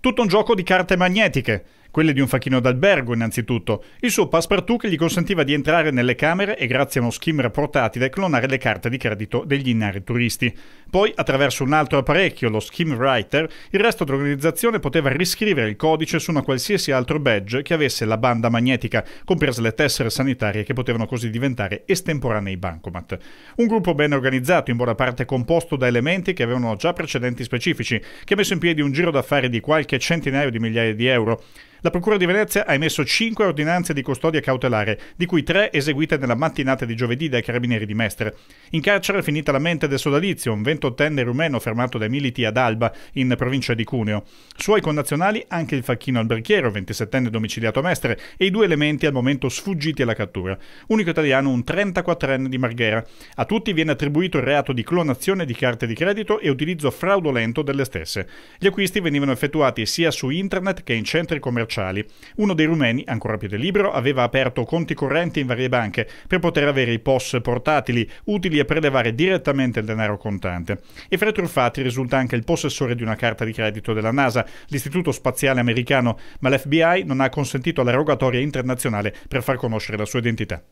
tutto un gioco di carte magnetiche quelle di un facchino d'albergo innanzitutto, il suo passepartout che gli consentiva di entrare nelle camere e grazie a uno skimmer portatile clonare le carte di credito degli innari turisti. Poi, attraverso un altro apparecchio, lo skim writer, il resto dell'organizzazione poteva riscrivere il codice su una qualsiasi altro badge che avesse la banda magnetica, comprese le tessere sanitarie che potevano così diventare estemporanei bancomat. Un gruppo ben organizzato, in buona parte composto da elementi che avevano già precedenti specifici, che ha messo in piedi un giro d'affari di qualche centinaio di migliaia di euro. La Procura di Venezia ha emesso 5 ordinanze di custodia cautelare, di cui 3 eseguite nella mattinata di giovedì dai carabinieri di Mestre. In carcere è finita la mente del sodalizio, un 28enne rumeno fermato dai militi ad Alba, in provincia di Cuneo. Suoi connazionali anche il facchino alberchiero, 27enne domiciliato a Mestre, e i due elementi al momento sfuggiti alla cattura. Unico italiano un 34enne di Marghera. A tutti viene attribuito il reato di clonazione di carte di credito e utilizzo fraudolento delle stesse. Gli acquisti venivano effettuati sia su internet che in centri commerciali commerciali. Uno dei rumeni, ancora più del delibero, aveva aperto conti correnti in varie banche per poter avere i POS portatili utili a prelevare direttamente il denaro contante. E fra i truffati risulta anche il possessore di una carta di credito della NASA, l'istituto spaziale americano, ma l'FBI non ha consentito la rogatoria internazionale per far conoscere la sua identità.